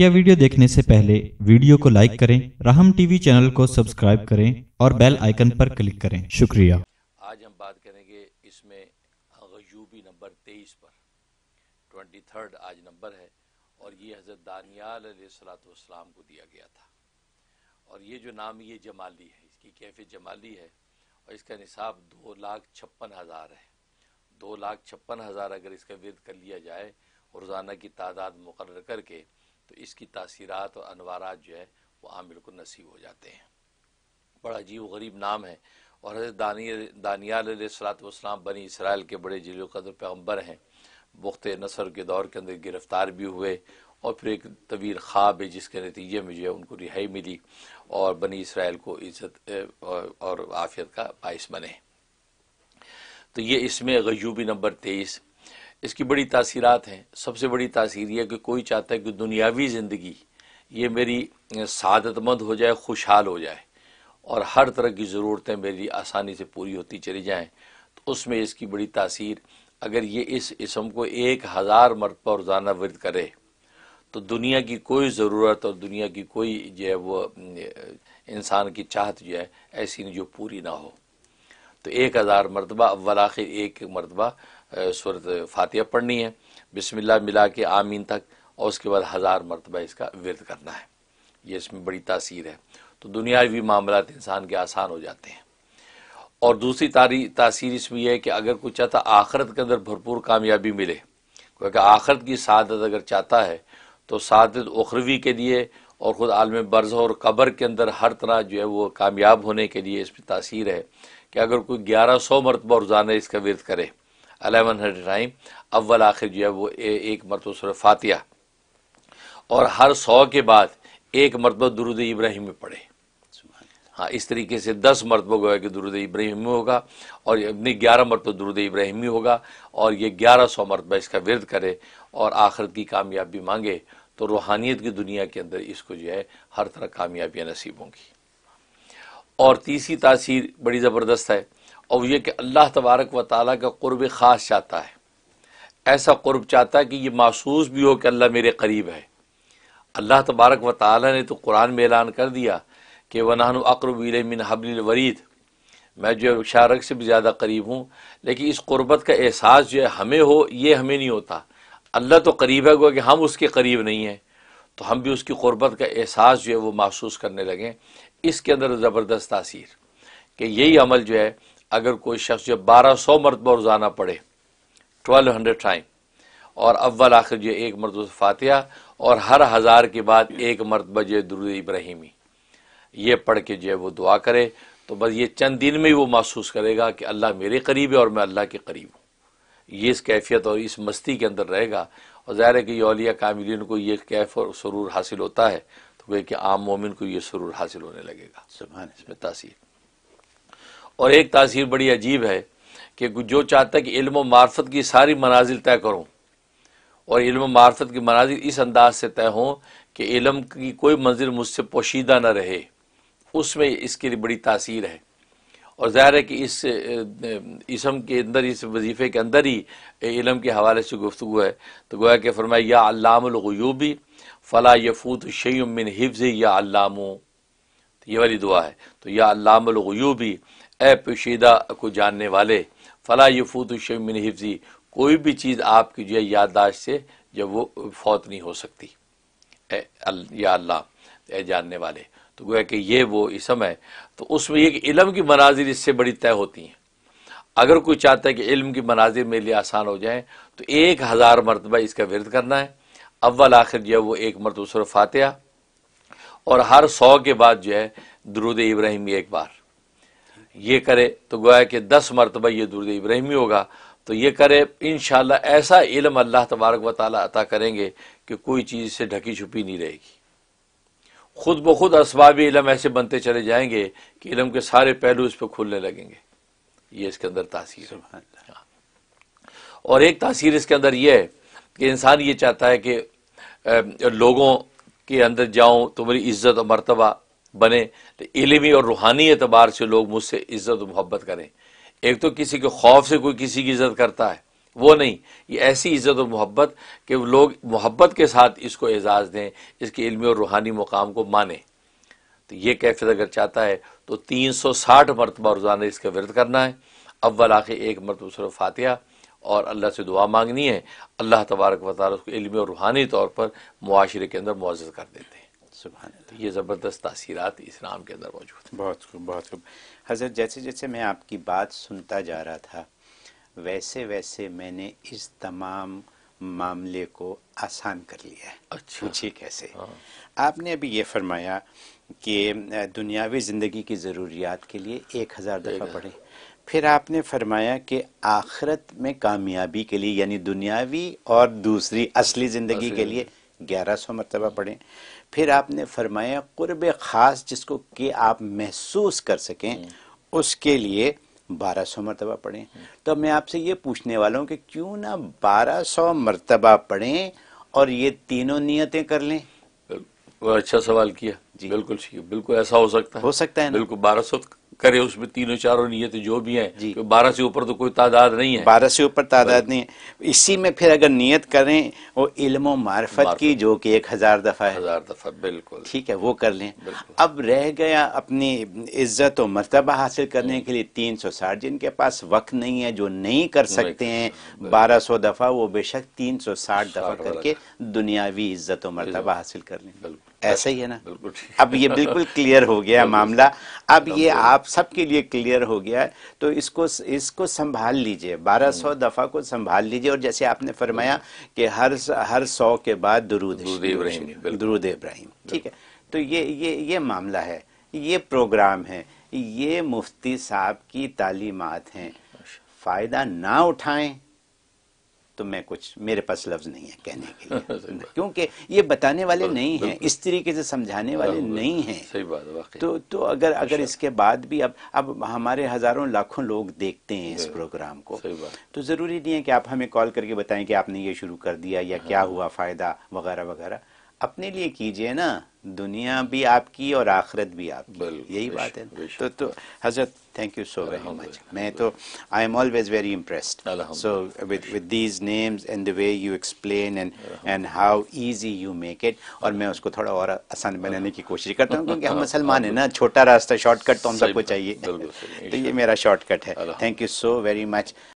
मुख्य वीडियो देखने से पहले वीडियो को लाइक करें राहम टीवी चैनल को सब्सक्राइब करें और बेल आइकन पर क्लिक करें शुक्रिया आज हम बात करेंगे इसमें गयूबी नंबर तेईस पर ट्वेंटी थर्ड आज नंबर है और ये हज़रत दानियाल सलाम को दिया गया था और ये जो नाम ये जमाली है इसकी कैफे जमाली है और इसका निसाब दो लाख छप्पन हज़ार है दो लाख छप्पन हज़ार अगर इसका विरद कर लिया जाए रोज़ाना की तादाद मुकर करके तो इसकी तासीरात और अनवारात जो है वो आमिर को नसीब हो जाते हैं बड़ा अजीब गरीब नाम है और हजरत दानिया दानियाल सलातम बनी इसराइल के बड़े जिलो कदर पैगम्बर हैं वक्त नसर के दौर के अंदर गिरफ़्तार भी हुए और फिर एक तवील ख्वाब है जिसके नतीजे में जो है उनको रिहाई मिली और बनी इसराइल को इज़्ज़त और आफियत का बायस बने तो ये इसमें गयूबी नंबर तेईस इसकी बड़ी तासीरात हैं सबसे बड़ी तासीर यह कि कोई चाहता है कि दुनियावी ज़िंदगी ये मेरी सादतमंद हो जाए खुशहाल हो जाए और हर तरह की ज़रूरतें मेरी आसानी से पूरी होती चली जाएँ तो उसमें इसकी बड़ी तासीर अगर ये इस इसम को एक हज़ार मरतबा रोज़ाना वर्द करे तो दुनिया की कोई ज़रूरत और दुनिया की कोई जो है वो इंसान की चाहत जो है ऐसी जो पूरी ना हो तो एक हज़ार मरतबा अव्वल आखिर एक मरतबा सूरत फातिया पढ़नी है बिस्मिल्लाह मिला के आमीन तक और उसके बाद हज़ार मरतबा इसका विरद करना है ये इसमें बड़ी तासीर है तो दुनियावी मामला इंसान के आसान हो जाते हैं और दूसरी तारी तासीर इसमें यह है कि अगर कोई चाहता आखरत के अंदर भरपूर कामयाबी मिले क्योंकि आखरत की सादत अगर चाहता है तो सादत उखरवी के लिए और ख़ुद आलम बर्ज और कब्र के अंदर हर तरह जो है वो कामयाब होने के लिए इसमें तासीर है कि अगर कोई ग्यारह सौ मरतबा रोज़ाना इसका विरत करे अलेवन हंड्रेड टाइम अव्वल आखिर जो है वो ए, एक मरतब सुर फातिहा और हर सौ के बाद एक मरतबा दुरुद इब्राहिम में पढ़े हाँ इस तरीके से दस मरतब गोए कि दुरुद इब्राहिमी होगा और अपनी ग्यारह मरतबा दुरुद इब्राहिमी होगा और ये ग्यारह सौ मरतबा इसका विरद करे और आखिरत की कामयाबी मांगे तो रूहानियत की दुनिया के अंदर इसको जो है हर तरह कामयाबियाँ नसीब होंगी और तीसरी तासीर बड़ी ज़बरदस्त है और ये कि अल्लाह तबारक व ताली का क़ुरब ख़ास चाहता है ऐसा कुर्ब चाहता है कि ये महसूस भी हो कि अल्लाह मेरे करीब है अल्लाह तबारक व ताली ने तो कुरान में ऐलान कर दिया कि वनान अक्रबिल मिन हबलवरीद मैं जो है शारक से भी ज़्यादा करीब हूँ लेकिन इस कुर्बत का एहसास जो है हमें हो ये हमें नहीं होता अल्लाह तो करीब है क्योंकि हम उसके करीब नहीं हैं तो हम भी उसकी कुर्बत का एहसास जो है वो महसूस करने लगें इसके अंदर ज़बरदस्त तासीर कि यही अमल जो है अगर कोई शख्स जो बारह सौ मरतबा रोज़ाना पढ़े ट्वेल्व हंड्रेड टाइम और अव्वल आखिर जो एक मरतब फातिहा और हर हज़ार के बाद एक मरतबा जो दरुद इब्राहिमी ये पढ़ के जो है वो दुआ करे तो बस ये चंद दिन में ही वो महसूस करेगा कि अल्लाह मेरे करीब है और मैं अल्लाह के करीब हूँ ये इस कैफियत और इस मस्ती के अंदर रहेगा और ज़ाहिर है कि यौलिया कामिलीन को ये कैफ और सुरूर हासिल होता है तो वह कि आम मोमिन को ये सुरूर हासिल होने लगेगा इसमें तासीर और एक तासीर बड़ी अजीब है कि जो चाहता है कि इल्म व मार्फत की सारी मनाजिल तय करूँ और इल्म मार्फत की मनाजिल इस अंदाज से तय हों कि इलम की कोई मंजिल मुझसे पोशीदा न रहे उसमें इसके लिए बड़ी तासीर है और ज़ाहिर है कि इस इसम के अंदर इस वजीफ़े के अंदर ही इलम के हवाले से गुफ्तु है तो गोया कि फरमाए या अल्लामयूबी फ़ला यफूत शैमिन हिफ या अल्लामो तो ये वाली दुआ है तो या अल्लामयूबी ए पोशीदा को जानने वाले फ़ला यफूत शमिन हिफ्जी कोई भी चीज़ आपकी जो है याददाश्त से जब वो फौत नहीं हो सकती या अल्लाह ए जानने वाले तो गोया कि ये वो इसम है तो उसमें एक इलम की मनाजिर इससे बड़ी तय होती हैं अगर कोई चाहता है कि इल्म की मनाजिर मेरे लिए आसान हो जाए तो एक हज़ार मरतबा इसका विरद करना है अव्वल आखिर जो है वो एक मरतब सुर फातह और हर सौ के बाद जो है दरुद इब्राहिमी एक बार ये करे तो गोया कि दस मरतबा ये दुर्द इब्राहिमी होगा तो ये करे इन ऐसा इलम अल्लाह तबारक व ताली अता करेंगे कि कोई चीज़ इसे ढकी छुपी नहीं रहेगी खुद ब खुद इसबाब इलम ऐसे बनते चले जाएंगे कि इलम के सारे पहलू इस पर खुलने लगेंगे ये इसके अंदर तासीर हाँ। और एक तासीर इसके अंदर यह है कि इंसान ये चाहता है कि लोगों के अंदर जाऊँ तो मेरी इज्जत और मरतबा बने तो इलमी और रूहानी एतबार से लोग मुझसे इज़्ज़त मोहब्बत करें एक तो किसी के खौफ से कोई किसी की इज़्ज़त करता है वो नहीं ये ऐसी इज़्ज़त और मोहब्बत कि लोग मोहब्बत के साथ इसको एजाज़ दें इसके इल्मी और रूहानी मुकाम को माने तो ये कैफियत अगर चाहता है तो तीन सौ साठ मरतबा रोज़ाना इसका वर्द करना है अव्वल आखिर एक मरतब सर फातिहा और अल्लाह से दुआ मांगनी है अल्लाह तबारक वाली उसको इल्मी और रूहानी तौर पर मुआरे के अंदर मुआज़ कर देते हैं सुबह तो ये ज़बरदस्त इस नाम के अंदर मौजूद है बहुत खूब बहुत खूब हज़रत जैसे जैसे मैं आपकी बात सुनता जा रहा था वैसे वैसे मैंने इस तमाम मामले को आसान कर लिया है अच्छा पूछिए कैसे हाँ। आपने अभी ये फरमाया कि दुनियावी ज़िंदगी की ज़रूरियात के लिए एक हज़ार दफ़ा पढ़ें फिर आपने फरमाया कि आखरत में कामयाबी के लिए यानी दुनियावी और दूसरी असली ज़िंदगी के लिए ग्यारह सौ मरतबा पढ़ें फिर आपने फरमाया क़ुरब ख़ास जिसको कि आप महसूस कर सकें हम्म। उसके लिए बारह सौ मरतबा पढ़ें हम्म। तो मैं आपसे ये पूछने वाला हूँ कि क्यों ना बारह सौ मरतबा पढ़ें और ये तीनों नियतें कर लें अच्छा सवाल किया जी बिल्कुल बिल्कुल ऐसा हो सकता है हो सकता है बिल्कुल बारह सौ करे उसमें तीनों चारों नीयत जो भी हैं तो बारह से ऊपर तो कोई तादाद नहीं है बारह से ऊपर तादाद नहीं है इसी में फिर अगर नीयत करें वो इल्मो मार्फत की जो कि एक हज़ार दफ़ा है हज़ार दफ़ा बिल्कुल ठीक है वो कर लें अब रह गया अपनी इज्जत और मरतबा हासिल करने हम्म। के लिए तीन सौ साठ जिनके पास वक्त नहीं है जो नहीं कर सकते हैं बारह सौ दफ़ा वो बेशक तीन सौ साठ दफ़ा करके दुनियावी इज्जत और मरतबा हासिल कर लें बिल्कुल ऐसा ही है ना बिल्कुल अब ये बिल्कुल क्लियर हो गया मामला अब ये आप सबके लिए क्लियर हो गया तो इसको इसको संभाल लीजिए 1200 हम्म। दफ़ा को संभाल लीजिए और जैसे आपने फरमाया हम्म। कि हर हर सौ के बाद इब्राहिम दुरूद इब्राहिम ठीक है तो ये ये ये मामला है ये प्रोग्राम है ये मुफ्ती साहब की तालीमत हैं अच्छा। फ़ायदा ना उठाएं तो मैं कुछ मेरे पास लफ्ज नहीं है कहने के लिए क्योंकि ये बताने वाले नहीं हैं इस तरीके से समझाने वाले नहीं हैं सही बात तो तो अगर अगर अच्छा। इसके बाद भी अब अब हमारे हजारों लाखों लोग देखते हैं इस प्रोग्राम को तो ज़रूरी नहीं है कि आप हमें कॉल करके बताएं कि आपने ये शुरू कर दिया या हाँ। क्या हुआ फ़ायदा वगैरह वगैरह अपने लिए कीजिए ना दुनिया भी आपकी और आखिरत भी आपकी यही बात है तो तो हजरत thank you so very much मैं तो I am always very impressed so with with these names and the way you explain and and how easy you make it और मैं उसको थोड़ा और आसान बनाने की कोशिश करता हूँ क्योंकि हम मुसलमान हैं ना छोटा रास्ता शॉर्टकट तो हम सबको चाहिए तो ये मेरा शॉर्टकट है thank you so very much